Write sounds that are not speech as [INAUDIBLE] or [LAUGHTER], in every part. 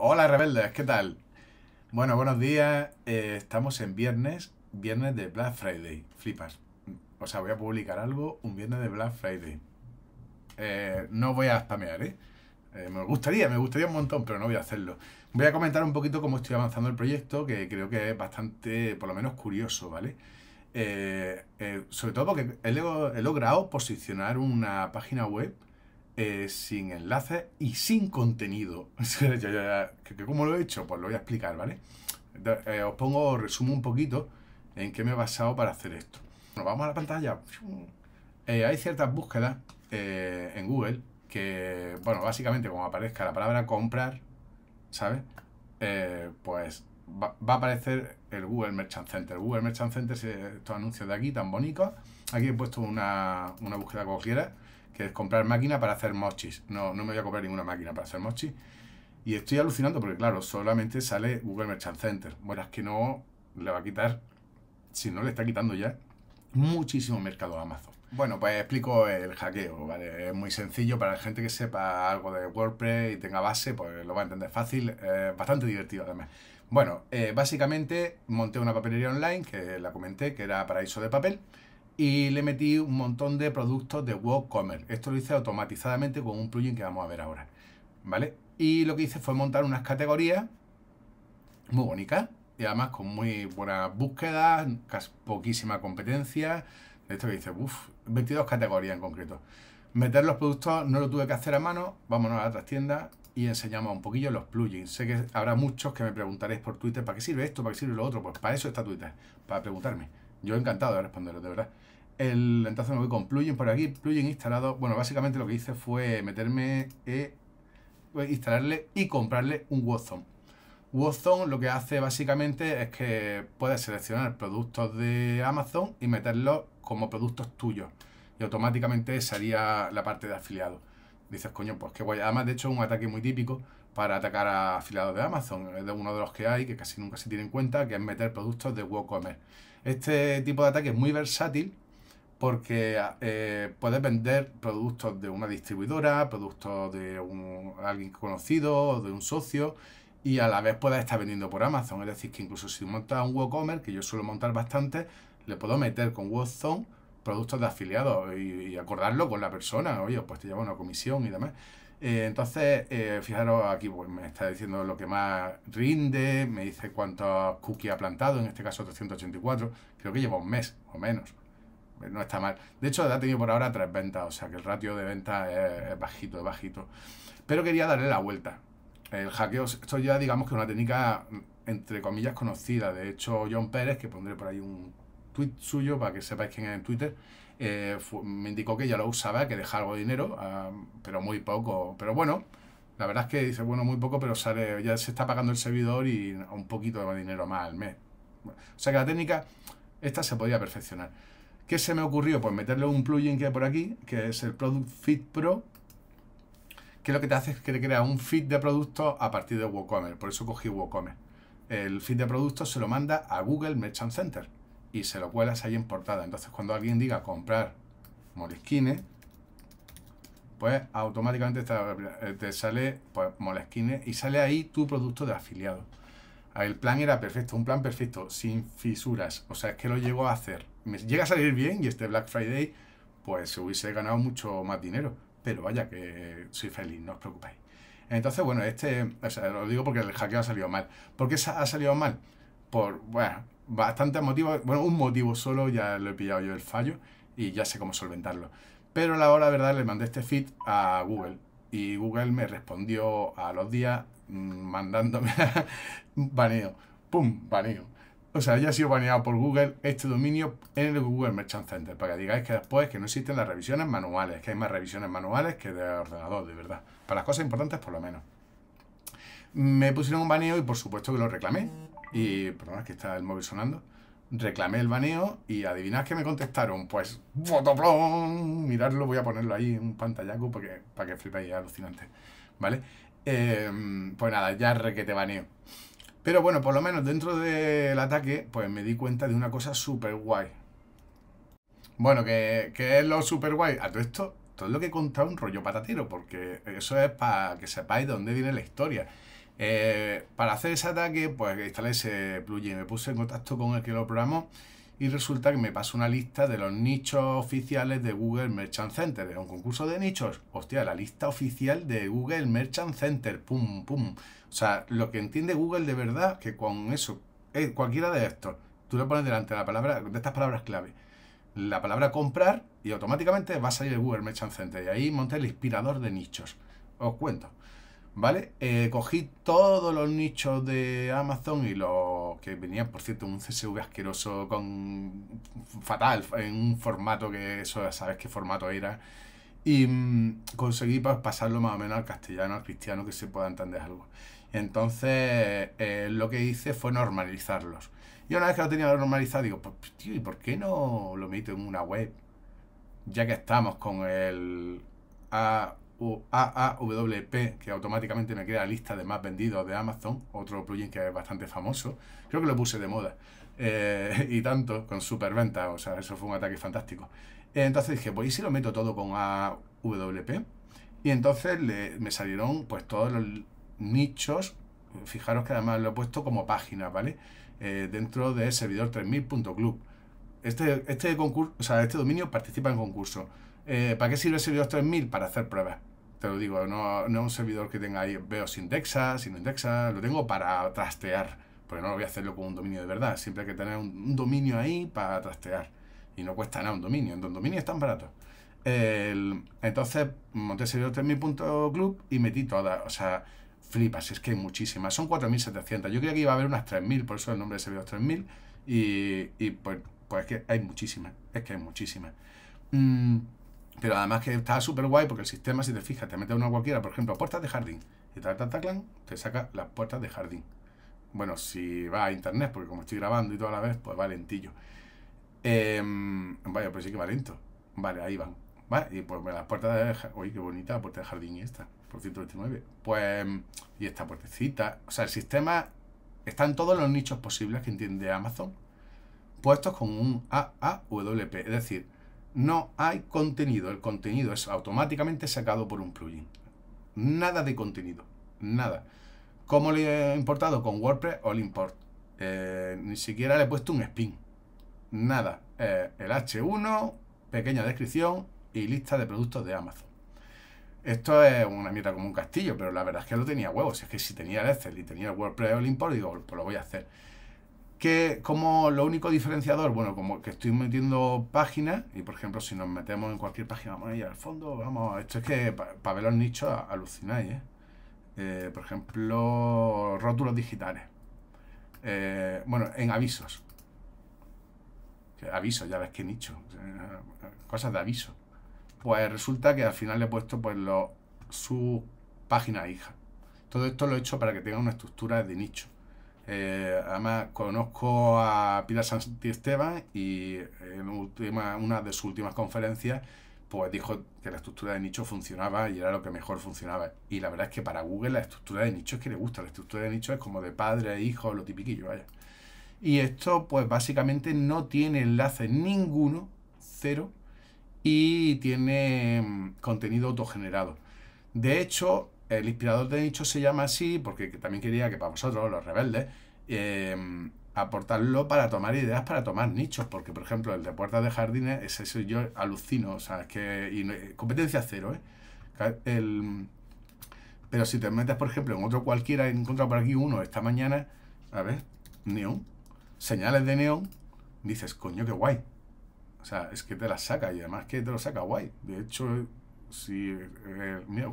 Hola rebeldes, ¿qué tal? Bueno, buenos días. Eh, estamos en viernes, viernes de Black Friday. Flipas. O sea, voy a publicar algo un viernes de Black Friday. Eh, no voy a spamear, ¿eh? ¿eh? Me gustaría, me gustaría un montón, pero no voy a hacerlo. Voy a comentar un poquito cómo estoy avanzando el proyecto, que creo que es bastante, por lo menos, curioso, ¿vale? sobre todo porque he logrado posicionar una página web eh, sin enlaces y sin contenido. [LAUGHS] ¿Cómo lo he hecho? Pues lo voy a explicar, ¿vale? Eh, os pongo, resumo un poquito en qué me he basado para hacer esto. Bueno, vamos a la pantalla. Eh, hay ciertas búsquedas en Google que, bueno, básicamente como aparezca la palabra comprar, ¿sabes? pues va, a aparecer el Google Merchant Center. Google Merchant Center, estos anuncios de aquí tan bonitos. Aquí he puesto una, una búsqueda cualquiera que es comprar máquina para hacer mochis. No, no me voy a comprar ninguna máquina para hacer mochis. Y estoy alucinando porque, claro, solamente sale Google Merchant Center. Bueno, es que no le va a quitar, si no le está quitando ya, muchísimo mercado a Amazon. Bueno, pues explico el hackeo, ¿vale? Es muy sencillo para la gente que sepa algo de WordPress y tenga base, pues lo va a entender fácil, bastante divertido además. Bueno, eh, básicamente monté una papelería online, que la comenté, que era paraíso de papel, y le metí un montón de productos de WooCommerce. Esto lo hice automatizadamente con un plugin que vamos a ver ahora, ¿vale? Y lo que hice fue montar unas categorías muy bonitas y además con muy buenas búsquedas, poquísima competencia. esto que dice, uff, 22 categorías en concreto. Meter los productos no lo tuve que hacer a mano, vámonos a otras tiendas y enseñamos un poquillo los plugins. Sé que habrá muchos que me preguntaréis por Twitter, ¿para qué sirve esto? ¿Para qué sirve lo otro? Pues para eso está Twitter, para preguntarme. Yo encantado de responderos, de verdad. El, entonces me voy con plugin por aquí, plugin instalado. Bueno, básicamente lo que hice fue meterme, e instalarle y comprarle un Watson. Watson lo que hace básicamente es que puedes seleccionar productos de Amazon y meterlos como productos tuyos. Y automáticamente sería la parte de afiliado dices, coño, pues qué guay. Además, de hecho, es un ataque muy típico para atacar a afiliados de Amazon. Es de uno de los que hay, que casi nunca se tiene en cuenta, que es meter productos de WooCommerce. Este tipo de ataque es muy versátil porque eh, puedes vender productos de una distribuidora, productos de un, alguien conocido, de un socio, y a la vez puedes estar vendiendo por Amazon. Es decir, que incluso si montas un WooCommerce, que yo suelo montar bastante, le puedo meter con WooZone productos de afiliados y, acordarlo con la persona, oye, pues te lleva una comisión y demás. Eh, entonces, eh, fijaros aquí, pues me está diciendo lo que más rinde, me dice cuántos cookies ha plantado, en este caso 384, creo que lleva un mes o menos, pues no está mal. De hecho, ha tenido por ahora tres ventas, o sea que el ratio de ventas es, es, bajito, es bajito. Pero quería darle la vuelta. El hackeo, esto ya digamos que es una técnica entre comillas conocida. De hecho, John Pérez, que pondré por ahí un suyo, para que sepáis quién es en Twitter, eh, me indicó que ya lo usaba, que deja algo de dinero, ah, pero muy poco. Pero bueno, la verdad es que dice, bueno, muy poco, pero sale, ya se está pagando el servidor y un poquito de dinero más al mes. o sea que la técnica, esta se podía perfeccionar. ¿Qué se me ocurrió? Pues meterle un plugin que hay por aquí, que es el Product Fit Pro, que lo que te hace es que te crea un feed de productos a partir de WooCommerce. Por eso cogí WooCommerce. El feed de productos se lo manda a Google Merchant Center y se lo cuelas ahí en portada. Entonces, cuando alguien diga comprar molesquines, pues automáticamente eh, te, sale pues, molesquines y sale ahí tu producto de afiliado. El plan era perfecto, un plan perfecto, sin fisuras. O sea, es que lo llego a hacer. llega a salir bien y este Black Friday, pues se hubiese ganado mucho más dinero. Pero vaya que soy feliz, no os preocupéis. Entonces, bueno, este, o lo digo porque el hackeo ha salido mal. ¿Por qué ha salido mal? Por, bueno, bastantes motivos, bueno, un motivo solo, ya lo he pillado yo el fallo y ya sé cómo solventarlo. Pero a la hora, ¿verdad? Le mandé este feed a Google y Google me respondió a los días mm, mandándome [LAUGHS] baneo. ¡Pum! Baneo. O sea, ya ha sido baneado por Google este dominio en el Google Merchant Center, para que digáis que después que no existen las revisiones manuales, que hay más revisiones manuales que de ordenador, de verdad. Para las cosas importantes, por lo menos. Me pusieron un baneo y por supuesto que lo reclamé y, perdona, que está el móvil sonando, reclamé el baneo y adivinad que me contestaron, pues, ¡fotoplón! Miradlo, voy a ponerlo ahí en un pantallaco porque, para que flipéis, alucinante, ¿vale? Em, pues nada, ya requete baneo. Pero bueno, por lo menos dentro del ataque, pues me di cuenta de una cosa súper guay. Bueno, que, es lo súper guay. A todo esto, todo lo que he contado un rollo patatero, porque eso es para que sepáis de dónde viene la historia. Eh, para hacer ese ataque, pues instalé ese plugin, me puse en contacto con el que lo programó y resulta que me pasó una lista de los nichos oficiales de Google Merchant Center. de un concurso de nichos. Hostia, la lista oficial de Google Merchant Center. Pum, pum. O sea, lo que entiende Google de verdad que con eso, eh, cualquiera de estos, tú le pones delante la palabra, de estas palabras clave, la palabra comprar y automáticamente va a salir el Google Merchant Center. Y ahí monté el inspirador de nichos. Os cuento. ¿Vale? Eh, cogí todos los nichos de Amazon y los que venían, por cierto, un CSV asqueroso con fatal, en un formato que eso ya sabes qué formato era. Y mm, conseguí pasarlo más o menos al castellano, al cristiano, que se pueda entender algo. Entonces, eh, lo que hice fue normalizarlos. Y una vez que lo tenía normalizado, digo, pues tío, ¿y por qué no lo meto en una web? Ya que estamos con el... AAWP, que automáticamente me crea la lista de más vendidos de Amazon, otro plugin que es bastante famoso. Creo que lo puse de moda. Eh, [LAUGHS] y tanto, con superventa, o sea, eso fue un ataque fantástico. Entonces dije, pues ¿y si lo meto todo con AWP? Y entonces me salieron pues todos los nichos, fijaros que además lo he puesto como página, ¿vale? Eh, dentro de servidor3000.club. Este, este, concurso, o sea, este dominio participa en concurso. Eh, ¿Para qué sirve servidor 3000? Para hacer pruebas te lo digo, no, no un servidor que tenga ahí, veo si indexa, si indexa, lo tengo para trastear, porque no lo voy a hacerlo con un dominio de verdad, siempre hay que tener un, dominio ahí para trastear, y no cuesta nada un dominio, en dominio es tan barato. El, entonces monté servidor 3000.club y metí todas, o sea, flipas, es que hay muchísimas, son 4700, yo creía que iba a haber unas 3000, por eso el nombre de servidor 3000, y, pues, pues es que hay muchísimas, es que hay muchísimas. Mm, pero además que está súper guay porque el sistema, si te fijas, te mete una cualquiera, por ejemplo, puertas de jardín. Y tal, tal, tal, te saca las puertas de jardín. Bueno, si va a internet, porque como estoy grabando y toda la vez, pues va lentillo. Em, vaya, pues sí que va lento. Vale, ahí van. Vale, y pues las puertas de... Oye, qué bonita la puerta de jardín y esta, por 129. Pues, y esta puertecita. O sea, el sistema está en todos los nichos posibles que entiende Amazon, puestos con un AAWP. Es decir, no hay contenido. El contenido es automáticamente sacado por un plugin. Nada de contenido. Nada. ¿Cómo le he importado? Con WordPress o import. Eh, ni siquiera le he puesto un spin. Nada. Eh, el H1, pequeña descripción y lista de productos de Amazon. Esto es una mierda como un castillo, pero la verdad es que lo tenía huevos. Es que si tenía el Excel y tenía el WordPress o el import, digo, pues lo voy a hacer que como lo único diferenciador, bueno, como que estoy metiendo páginas, y por ejemplo, si nos metemos en cualquier página, vamos ir al fondo, vamos, esto es que para ver los nichos alucináis, ¿eh? ¿eh? por ejemplo, rótulos digitales. Eh, bueno, en avisos. Avisos, ya ves qué nicho. Cosas de aviso. Pues resulta que al final le he puesto pues lo, su página hija. Todo esto lo he hecho para que tenga una estructura de nicho. Eh, además, conozco a Pilar Esteban y en una de sus últimas conferencias pues dijo que la estructura de nicho funcionaba y era lo que mejor funcionaba. Y la verdad es que para Google la estructura de nicho es que le gusta. La estructura de nicho es como de padre e hijo, lo tipiquillo, vaya. Y esto, pues básicamente no tiene enlace ninguno, cero, y tiene mm, contenido autogenerado. De hecho, el inspirador de nicho se llama así porque también quería que para vosotros, los rebeldes, Em, aportarlo para tomar ideas, para tomar nichos, porque por ejemplo el de puertas de jardines, es eso yo alucino, o sea, es que competencia cero, ¿eh? pero si te metes, por ejemplo, en otro cualquiera, he encontrado por aquí uno esta mañana, a ver, neón, señales de neón, dices, coño, qué guay. O sea, es que te las saca y además que te lo saca guay. De hecho, Sí, eh, mira,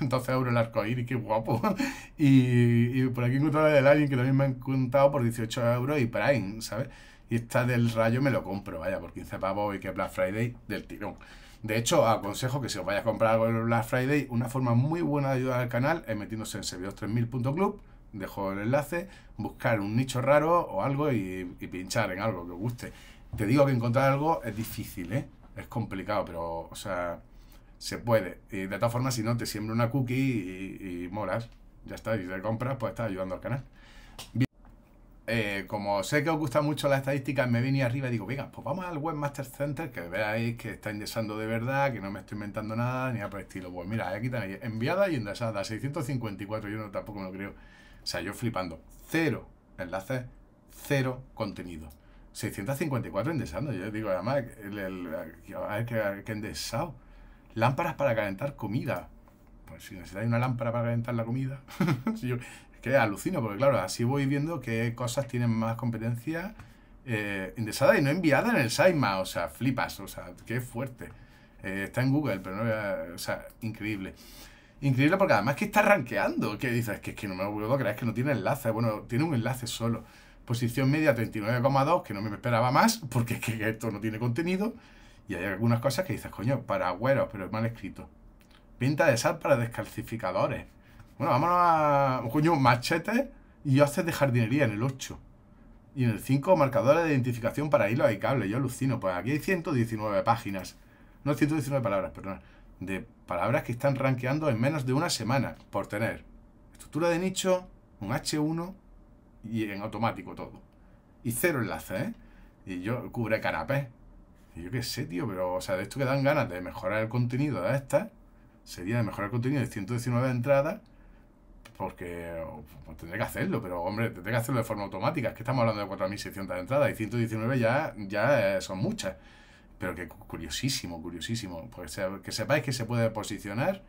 12 [LAUGHS] euros el arco iris, qué guapo. [LAUGHS] Y, por aquí encontré el alguien que también me han contado por 18 euros y Prime, ¿sabes? Y esta del rayo me lo compro, vaya, por 15 pavos y que Black Friday del tirón. De hecho, aconsejo que si os vais a comprar algo en Black Friday, una forma muy buena de ayudar al canal es metiéndose en servidor3000.club, dejo el enlace, buscar un nicho raro o algo y, y pinchar en algo que os guste. Te digo que encontrar algo es difícil, ¿eh? Es complicado, pero, o sea, se puede. Y de todas formas, si no, te siembra una cookie y, moras Ya está, y si te compras, pues estás ayudando al canal. Bien. Eh, como sé que os gusta mucho las estadísticas, me vine arriba y digo, venga, pues vamos al Webmaster Center, que veáis que está indexando de verdad, que no me estoy inventando nada, ni nada por el estilo. Pues mira, aquí tenéis enviada y indexada, 654, yo no, tampoco me lo creo. O sea, yo flipando. Cero enlaces, cero contenido. 654 indexando, yo digo, además, el, que, que Lámparas para calentar comida. Pues si necesitáis una lámpara para calentar la comida. [LAUGHS] es que alucino, porque claro, así voy viendo qué cosas tienen más competencia eh, y no enviada en el Saima. O sea, flipas, o sea, qué fuerte. Eh, está en Google, pero no, o sea, increíble. Increíble porque además que está rankeando. Que dices, que es que no me puedo creer, que no tiene enlace. Bueno, tiene un enlace solo. Posición media 39,2, que no me esperaba más, porque es que esto no tiene contenido. Y hay algunas cosas que dices, coño, para agüeros, pero es mal escrito. Pinta de sal para descalcificadores. Bueno, vámonos a. Coño, machete y haces de jardinería en el 8. Y en el 5, marcadores de identificación para hilos y cables. Yo alucino. Pues aquí hay 119 páginas. No 119 palabras, perdón. De palabras que están rankeando en menos de una semana. Por tener estructura de nicho, un H1 y en automático todo. Y cero enlaces ¿eh? Y yo cubre canapé y yo qué sé, tío, pero, o sea, de esto que dan ganas de mejorar el contenido de esta sería de mejorar el contenido de 119 entradas, porque pues tendré que hacerlo, pero hombre, tendré que hacerlo de forma automática. Es que estamos hablando de 4.600 entradas y 119 ya, ya eh, son muchas. Pero que curiosísimo, curiosísimo. Porque que sepáis que se puede posicionar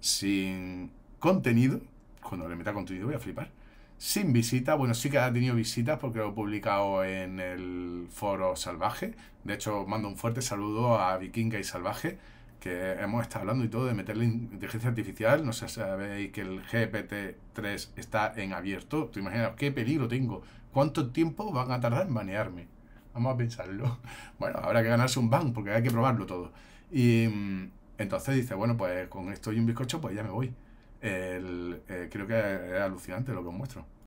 sin contenido. Cuando le meta contenido voy a flipar sin visita, Bueno, sí que ha tenido visitas porque lo he publicado en el foro salvaje. De hecho, mando un fuerte saludo a Vikinga y Salvaje, que hemos estado hablando y todo de meterle inteligencia artificial. No sé si sabéis que el GPT-3 está en abierto. Tú imaginas qué peligro tengo. ¿Cuánto tiempo van a tardar en banearme? Vamos a pensarlo. [LAUGHS] Bueno, habrá que ganarse un ban porque hay que probarlo todo. Y mm, entonces dice, bueno, pues con esto y un bizcocho, pues ya me voy el, eh, creo que es alucinante lo que os muestro.